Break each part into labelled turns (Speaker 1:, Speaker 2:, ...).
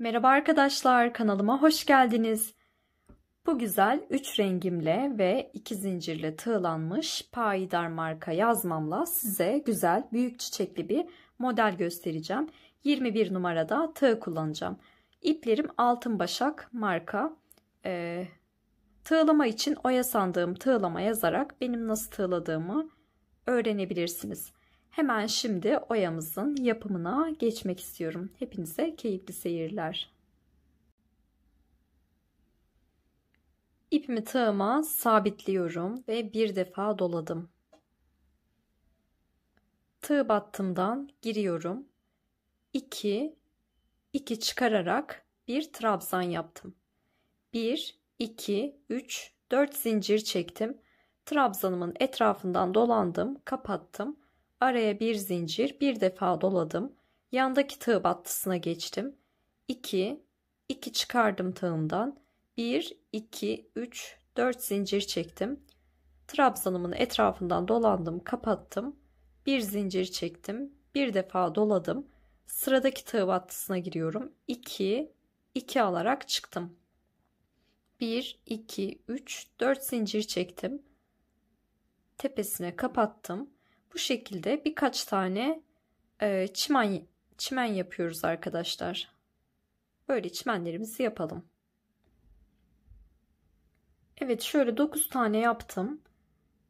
Speaker 1: Merhaba arkadaşlar, kanalıma hoş geldiniz. Bu güzel 3 rengimle ve 2 zincirle tığlanmış payidar marka yazmamla size güzel büyük çiçekli bir model göstereceğim. 21 numarada tığ kullanacağım. İplerim altın başak marka. Ee, tığlama için oya sandığım tığlama yazarak benim nasıl tığladığımı öğrenebilirsiniz. Hemen şimdi oyamızın yapımına geçmek istiyorum. Hepinize keyifli seyirler. İpimi tığıma sabitliyorum ve bir defa doladım. Tığ battımdan giriyorum. 2 2 çıkararak bir trabzan yaptım. 1 2 3 4 zincir çektim. Trabzanımın etrafından dolandım, kapattım Araya bir zincir bir defa doladım. Yandaki tığ battısına geçtim. 2, 2 çıkardım tığımdan. 1, 2, 3, 4 zincir çektim. Trabzanımın etrafından dolandım, kapattım. Bir zincir çektim. Bir defa doladım. Sıradaki tığ battısına giriyorum. 2, 2 alarak çıktım. 1, 2, 3, 4 zincir çektim. Tepesine kapattım. Bu şekilde birkaç tane e, çimen çimen yapıyoruz arkadaşlar. Böyle çimenlerimizi yapalım. Evet şöyle 9 tane yaptım.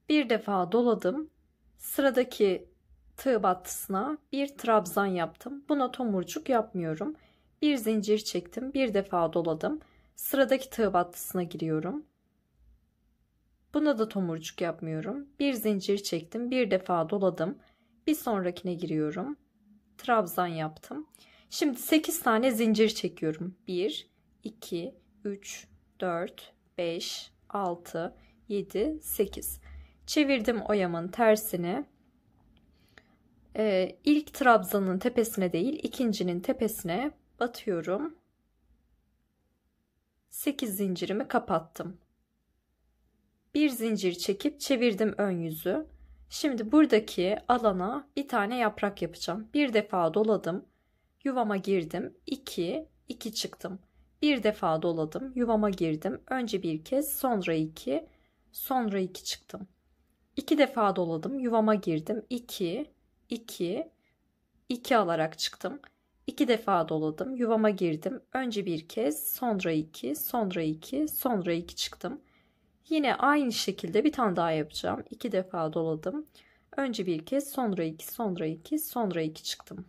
Speaker 1: Bir defa doladım. Sıradaki tığ battısına bir trabzan yaptım. Buna tomurcuk yapmıyorum. Bir zincir çektim. Bir defa doladım. Sıradaki tığ battısına giriyorum. Buna da tomurcuk yapmıyorum. Bir zincir çektim. Bir defa doladım. Bir sonrakine giriyorum. Trabzan yaptım. Şimdi 8 tane zincir çekiyorum. 1, 2, 3, 4, 5, 6, 7, 8. Çevirdim oyamın tersini. Ee, ilk trabzanın tepesine değil ikincinin tepesine batıyorum. 8 zincirimi kapattım bir zincir çekip çevirdim ön yüzü. Şimdi buradaki alana bir tane yaprak yapacağım. Bir defa doladım. Yuvama girdim. 2, 2 çıktım. Bir defa doladım. Yuvama girdim. Önce bir kez, sonra 2, sonra 2 çıktım. 2 defa doladım. Yuvama girdim. 2, 2, 2 alarak çıktım. 2 defa doladım. Yuvama girdim. Önce bir kez, sonra 2, sonra 2, sonra 2 çıktım. Yine aynı şekilde bir tane daha yapacağım. İki defa doladım. Önce bir kez sonra iki sonra iki sonra iki çıktım.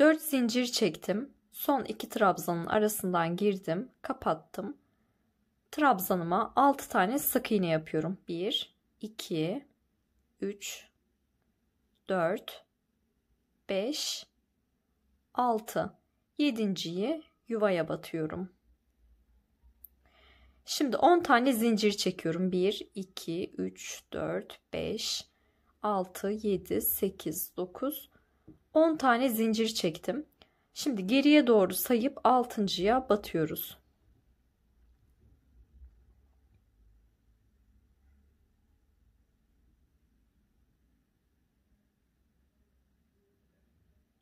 Speaker 1: 4 zincir çektim. Son iki trabzanın arasından girdim. Kapattım. Trabzanıma 6 tane sık iğne yapıyorum. 1, 2, 3, 4, 5, 6. Yedinciyi yuvaya batıyorum. Şimdi 10 tane zincir çekiyorum. 1, 2, 3, 4, 5, 6, 7, 8, 9, 10 tane zincir çektim. Şimdi geriye doğru sayıp 6.ya batıyoruz.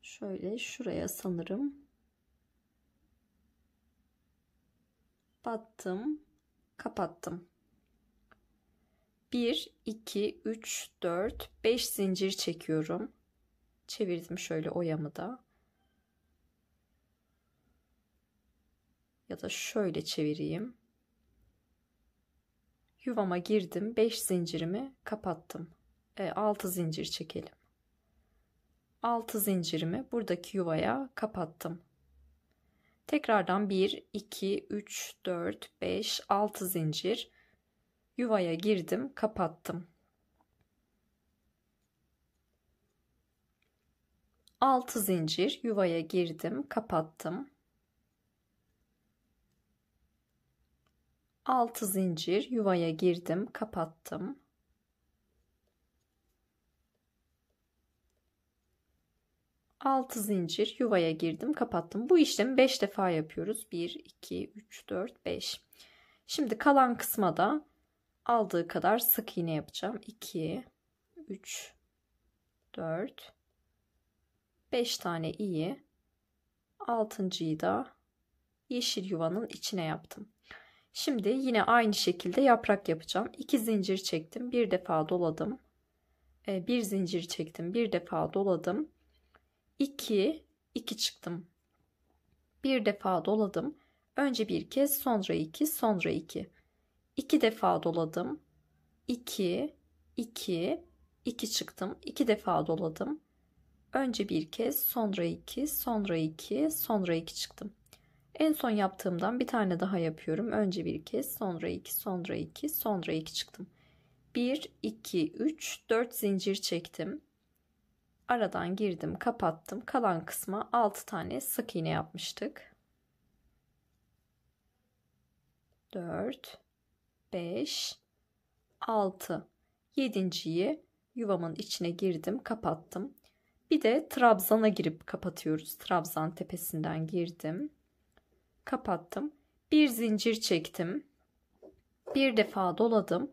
Speaker 1: Şöyle şuraya sanırım battım kapattım. 1 2 3 4 5 zincir çekiyorum. Çevirdim şöyle oyamı da. Ya da şöyle çevireyim. Yuvama girdim. 5 zincirimi kapattım. 6 e, zincir çekelim. 6 zincirimi buradaki yuvaya kapattım. Tekrardan 1, 2, 3, 4, 5, 6 zincir yuvaya girdim, kapattım. 6 zincir yuvaya girdim, kapattım. 6 zincir yuvaya girdim, kapattım. 6 zincir yuvaya girdim kapattım. Bu işlemi 5 defa yapıyoruz. 1, 2, 3, 4, 5. Şimdi kalan kısma da aldığı kadar sık iğne yapacağım. 2, 3, 4, 5 tane iyi. 6.yı da yeşil yuvanın içine yaptım. Şimdi yine aynı şekilde yaprak yapacağım. 2 zincir çektim. Bir defa doladım. Ee, bir zincir çektim. Bir defa doladım 2, 2 çıktım. Bir defa doladım. Önce bir kez, sonra iki, sonra iki. İki defa doladım. 2, 2, 2 çıktım. İki defa doladım. Önce bir kez, sonra iki, sonra iki, sonra iki çıktım. En son yaptığımdan bir tane daha yapıyorum. Önce bir kez, sonra iki, sonra iki, sonra iki çıktım. 1, 2, 3, 4 zincir çektim aradan girdim kapattım kalan kısma 6 tane sık iğne yapmıştık 4 5 6 7.yi yuvamın içine girdim kapattım bir de trabzana girip kapatıyoruz trabzan tepesinden girdim kapattım bir zincir çektim bir defa doladım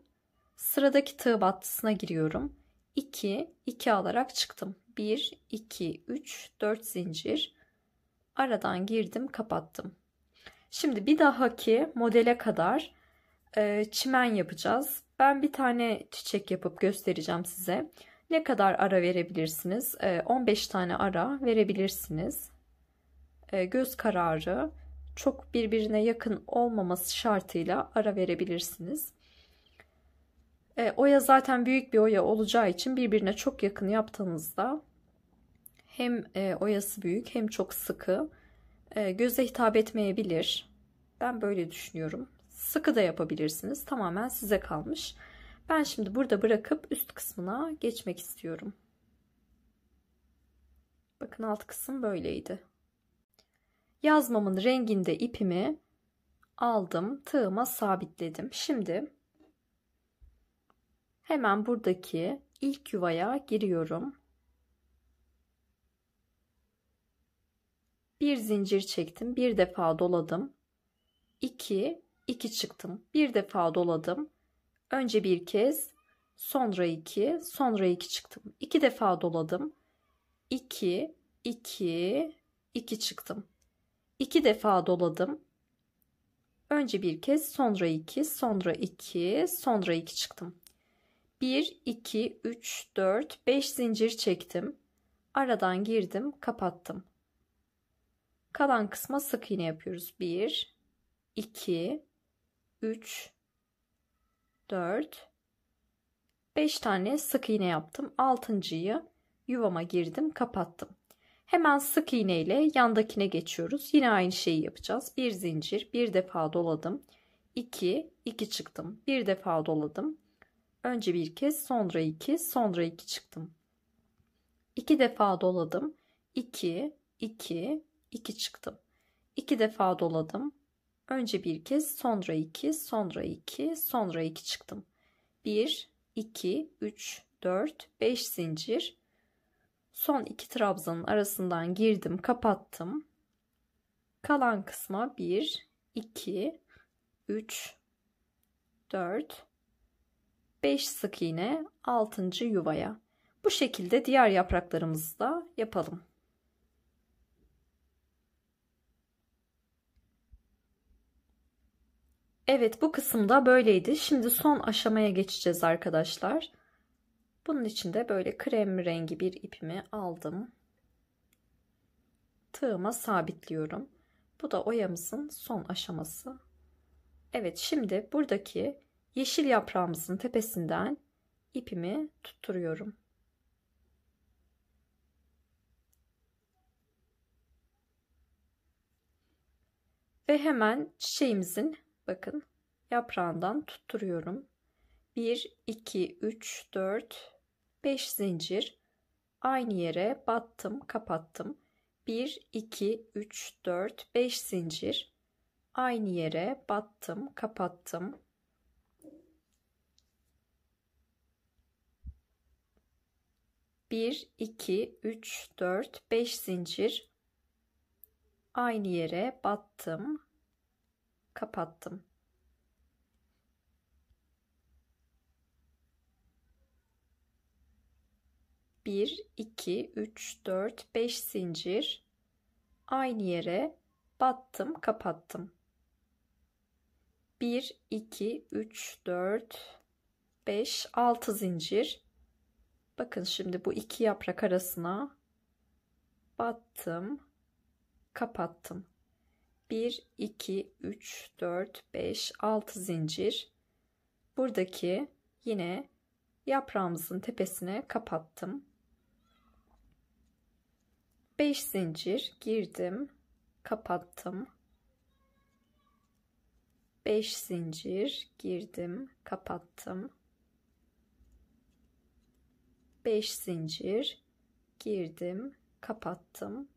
Speaker 1: sıradaki tığ battısına giriyorum 2 2 alarak çıktım 1, 2, 3, 4 zincir. Aradan girdim, kapattım. Şimdi bir dahaki modele kadar e, çimen yapacağız. Ben bir tane çiçek yapıp göstereceğim size. Ne kadar ara verebilirsiniz? E, 15 tane ara verebilirsiniz. E, göz kararı çok birbirine yakın olmaması şartıyla ara verebilirsiniz. E, oya zaten büyük bir oya olacağı için birbirine çok yakın yaptığınızda hem e, oyası büyük hem çok sıkı e, göze hitap etmeyebilir. Ben böyle düşünüyorum. Sıkı da yapabilirsiniz. Tamamen size kalmış. Ben şimdi burada bırakıp üst kısmına geçmek istiyorum. Bakın alt kısım böyleydi. Yazmamın renginde ipimi aldım. Tığıma sabitledim. Şimdi Hemen buradaki ilk yuvaya giriyorum. Bir zincir çektim. Bir defa doladım. 2 2 çıktım. Bir defa doladım. Önce bir kez, sonra 2, sonra 2 çıktım. 2 defa doladım. 2 2 2 çıktım. 2 defa doladım. Önce bir kez, sonra 2, sonra 2, sonra 2 çıktım. 1, 2, 3, 4, 5 zincir çektim. Aradan girdim, kapattım. Kalan kısma sık iğne yapıyoruz. 1, 2, 3, 4, 5 tane sık iğne yaptım. Altıncıyı yuvama girdim, kapattım. Hemen sık iğne ile yandakine geçiyoruz. Yine aynı şeyi yapacağız. Bir zincir, bir defa doladım. 2, 2 çıktım. Bir defa doladım. Önce bir kez sonra iki sonra iki çıktım. İki defa doladım. 2 2 2 çıktım. İki defa doladım. Önce bir kez sonra iki sonra iki sonra iki çıktım. 1 2 3 4 5 zincir. Son iki trabzanın arasından girdim, kapattım. Kalan kısma 1 2 3 4 5 sık iğne 6. yuvaya. Bu şekilde diğer yapraklarımızı da yapalım. Evet bu kısımda böyleydi. Şimdi son aşamaya geçeceğiz arkadaşlar. Bunun için de böyle krem rengi bir ipimi aldım. Tığıma sabitliyorum. Bu da oyamızın son aşaması. Evet şimdi buradaki yeşil yaprağımızın tepesinden ipimi tutturuyorum. Ve hemen çiçeğimizin bakın yaprağından tutturuyorum. 1, 2, 3, 4, 5 zincir aynı yere battım kapattım. 1, 2, 3, 4, 5 zincir aynı yere battım kapattım. 1, 2, 3, 4, 5 zincir aynı yere battım, kapattım. Bir, iki, üç, dört, beş zincir aynı yere battım, kapattım. Bir, iki, üç, dört, beş, altı zincir Bakın şimdi bu iki yaprak arasına battım, kapattım. 1, 2, 3, 4, 5, 6 zincir. Buradaki yine yaprağımızın tepesine kapattım. 5 zincir girdim, kapattım. 5 zincir girdim, kapattım. 5 zincir girdim, kapattım.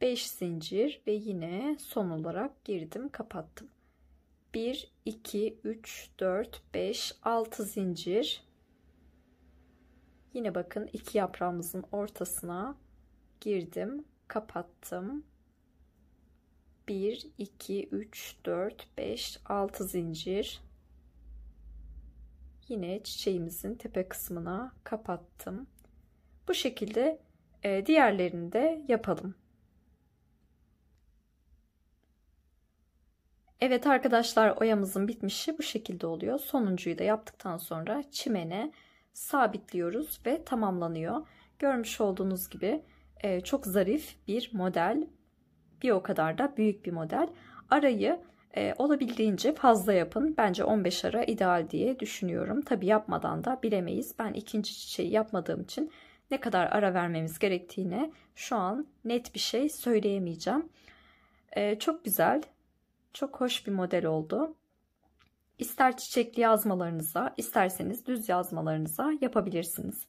Speaker 1: Beş zincir ve yine son olarak girdim, kapattım. 1 2 3 4 5 6 zincir. Yine bakın iki yaprağımızın ortasına girdim, kapattım. 1 2 3 4 5 6 zincir yine çiçeğimizin tepe kısmına kapattım. Bu şekilde e, diğerlerini de yapalım. Evet arkadaşlar oyamızın bitmişi bu şekilde oluyor. Sonuncuyu da yaptıktan sonra çimene sabitliyoruz ve tamamlanıyor. Görmüş olduğunuz gibi e, çok zarif bir model. Bir o kadar da büyük bir model. Arayı e, olabildiğince fazla yapın. Bence 15 ara ideal diye düşünüyorum. Tabi yapmadan da bilemeyiz. Ben ikinci çiçeği yapmadığım için ne kadar ara vermemiz gerektiğine şu an net bir şey söyleyemeyeceğim. E, çok güzel, çok hoş bir model oldu. İster çiçekli yazmalarınıza, isterseniz düz yazmalarınıza yapabilirsiniz.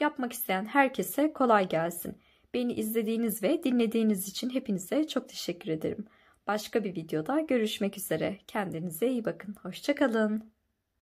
Speaker 1: Yapmak isteyen herkese kolay gelsin. Beni izlediğiniz ve dinlediğiniz için hepinize çok teşekkür ederim. Başka bir videoda görüşmek üzere. Kendinize iyi bakın. Hoşçakalın.